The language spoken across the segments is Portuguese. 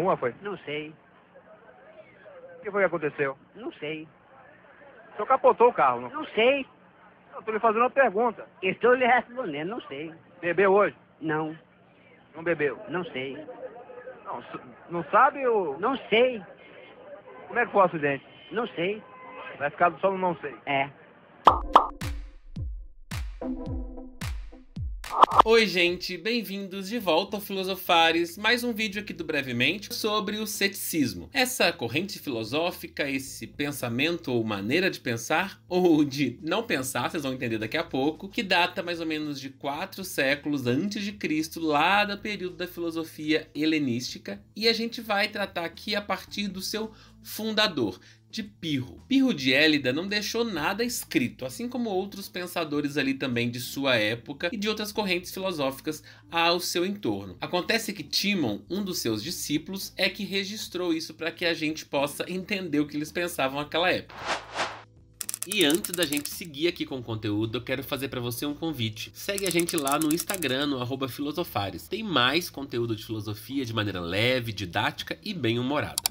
Uma foi? Não sei. O que foi que aconteceu? Não sei. O senhor capotou o carro, não? Não sei. Eu estou lhe fazendo uma pergunta. Estou lhe respondendo, não sei. Bebeu hoje? Não. Não bebeu? Não sei. Não, não sabe ou... Não sei. Como é que foi o acidente? Não sei. Vai ficar só no não sei. É. Oi, gente, bem-vindos de volta ao Filosofares, mais um vídeo aqui do Brevemente sobre o ceticismo. Essa corrente filosófica, esse pensamento ou maneira de pensar, ou de não pensar, vocês vão entender daqui a pouco, que data mais ou menos de quatro séculos antes de Cristo, lá do período da filosofia helenística, e a gente vai tratar aqui a partir do seu fundador, de Pirro. Pirro de Élida não deixou nada escrito, assim como outros pensadores ali também de sua época e de outras correntes filosóficas ao seu entorno. Acontece que Timon, um dos seus discípulos, é que registrou isso para que a gente possa entender o que eles pensavam naquela época. E antes da gente seguir aqui com o conteúdo, eu quero fazer para você um convite. Segue a gente lá no Instagram, no Filosofares. Tem mais conteúdo de filosofia de maneira leve, didática e bem humorada.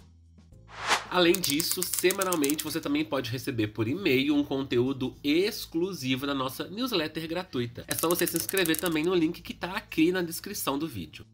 Além disso, semanalmente você também pode receber por e-mail um conteúdo exclusivo da nossa newsletter gratuita. É só você se inscrever também no link que está aqui na descrição do vídeo.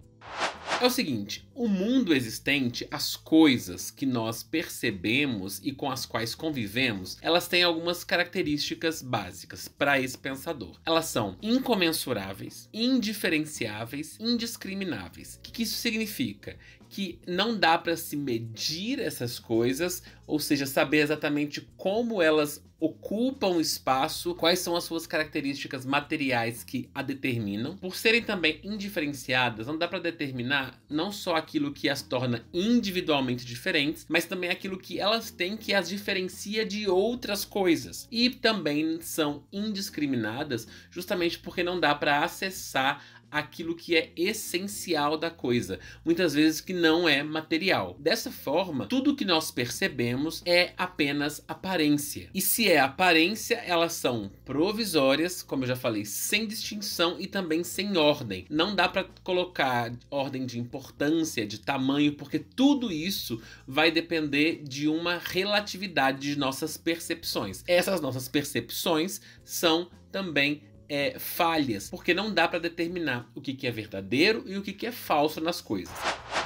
É o seguinte, o mundo existente, as coisas que nós percebemos e com as quais convivemos, elas têm algumas características básicas para esse pensador. Elas são incomensuráveis, indiferenciáveis, indiscrimináveis. O que, que isso significa? que não dá para se medir essas coisas, ou seja, saber exatamente como elas ocupam espaço, quais são as suas características materiais que a determinam. Por serem também indiferenciadas, não dá para determinar não só aquilo que as torna individualmente diferentes, mas também aquilo que elas têm que as diferencia de outras coisas. E também são indiscriminadas justamente porque não dá para acessar aquilo que é essencial da coisa, muitas vezes que não é material. Dessa forma, tudo que nós percebemos é apenas aparência. E se é aparência, elas são provisórias, como eu já falei, sem distinção e também sem ordem. Não dá para colocar ordem de importância, de tamanho, porque tudo isso vai depender de uma relatividade de nossas percepções. Essas nossas percepções são também é, falhas, porque não dá para determinar o que, que é verdadeiro e o que, que é falso nas coisas.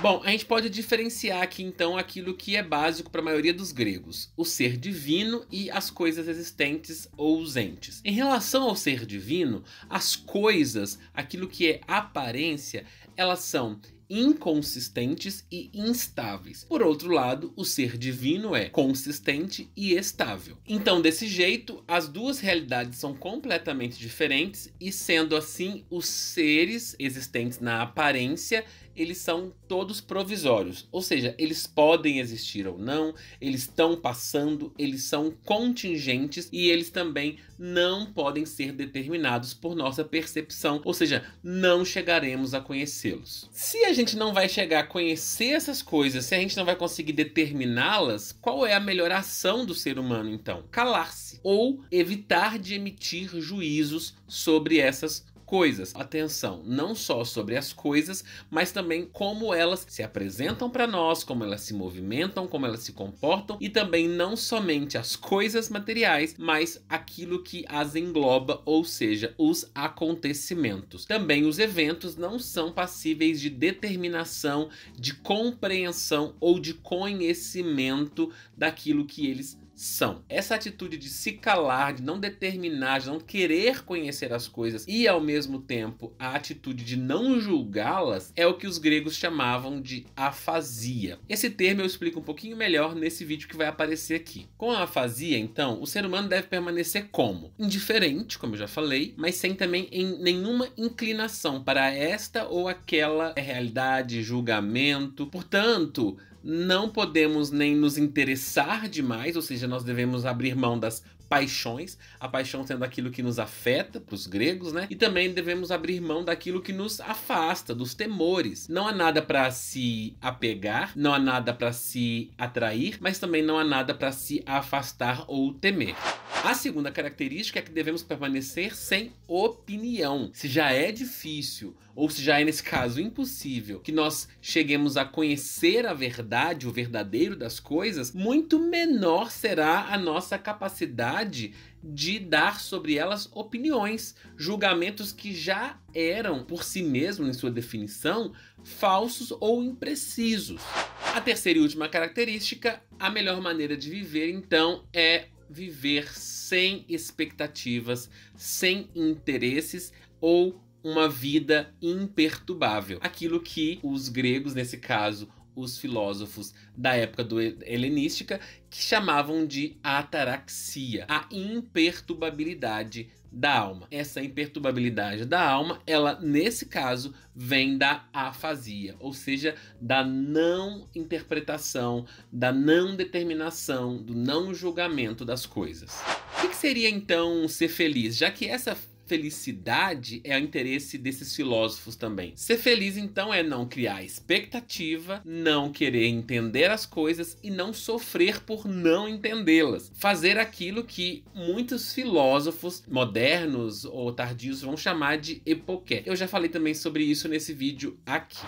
Bom, a gente pode diferenciar aqui então aquilo que é básico para a maioria dos gregos, o ser divino e as coisas existentes ou ausentes. Em relação ao ser divino, as coisas, aquilo que é aparência, elas são inconsistentes e instáveis. Por outro lado, o ser divino é consistente e estável. Então, desse jeito, as duas realidades são completamente diferentes e, sendo assim, os seres existentes na aparência eles são todos provisórios, ou seja, eles podem existir ou não, eles estão passando, eles são contingentes e eles também não podem ser determinados por nossa percepção, ou seja, não chegaremos a conhecê-los. Se a gente não vai chegar a conhecer essas coisas, se a gente não vai conseguir determiná-las, qual é a melhor ação do ser humano então? Calar-se ou evitar de emitir juízos sobre essas coisas. Atenção, não só sobre as coisas, mas também como elas se apresentam para nós, como elas se movimentam, como elas se comportam e também não somente as coisas materiais, mas aquilo que as engloba, ou seja, os acontecimentos. Também os eventos não são passíveis de determinação, de compreensão ou de conhecimento daquilo que eles são. Essa atitude de se calar, de não determinar, de não querer conhecer as coisas e ao mesmo tempo a atitude de não julgá-las é o que os gregos chamavam de afasia. Esse termo eu explico um pouquinho melhor nesse vídeo que vai aparecer aqui. Com a afasia, então, o ser humano deve permanecer como? Indiferente, como eu já falei, mas sem também em nenhuma inclinação para esta ou aquela realidade, julgamento. Portanto, não podemos nem nos interessar demais, ou seja, nós devemos abrir mão das paixões, a paixão sendo aquilo que nos afeta, para os gregos, né? E também devemos abrir mão daquilo que nos afasta, dos temores. Não há nada para se apegar, não há nada para se atrair, mas também não há nada para se afastar ou temer. A segunda característica é que devemos permanecer sem opinião. Se já é difícil, ou se já é nesse caso impossível, que nós cheguemos a conhecer a verdade, o verdadeiro das coisas, muito menor será a nossa capacidade de dar sobre elas opiniões, julgamentos que já eram, por si mesmo, em sua definição, falsos ou imprecisos. A terceira e última característica, a melhor maneira de viver, então, é viver sem expectativas, sem interesses ou uma vida imperturbável. Aquilo que os gregos, nesse caso, os filósofos da época do helenística que chamavam de ataraxia, a imperturbabilidade da alma. Essa imperturbabilidade da alma, ela nesse caso vem da afasia, ou seja, da não interpretação, da não determinação, do não julgamento das coisas. O que seria então ser feliz? Já que essa felicidade é o interesse desses filósofos também. Ser feliz, então, é não criar expectativa, não querer entender as coisas e não sofrer por não entendê-las. Fazer aquilo que muitos filósofos modernos ou tardios vão chamar de epoqué. Eu já falei também sobre isso nesse vídeo aqui.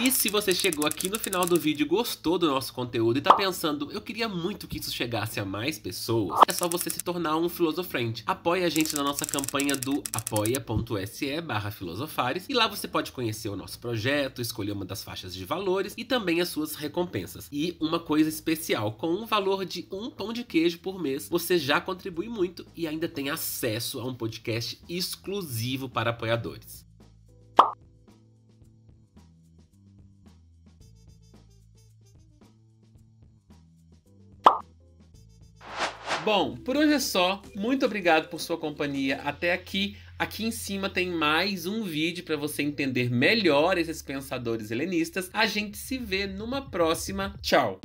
E se você chegou aqui no final do vídeo, gostou do nosso conteúdo e tá pensando, eu queria muito que isso chegasse a mais pessoas, é só você se tornar um Filosofrente. Apoie a gente na nossa campanha do apoia.se barra Filosofares e lá você pode conhecer o nosso projeto, escolher uma das faixas de valores e também as suas recompensas. E uma coisa especial, com um valor de um pão de queijo por mês, você já contribui muito e ainda tem acesso a um podcast exclusivo para apoiadores. Bom, por hoje é só. Muito obrigado por sua companhia até aqui. Aqui em cima tem mais um vídeo para você entender melhor esses pensadores helenistas. A gente se vê numa próxima. Tchau!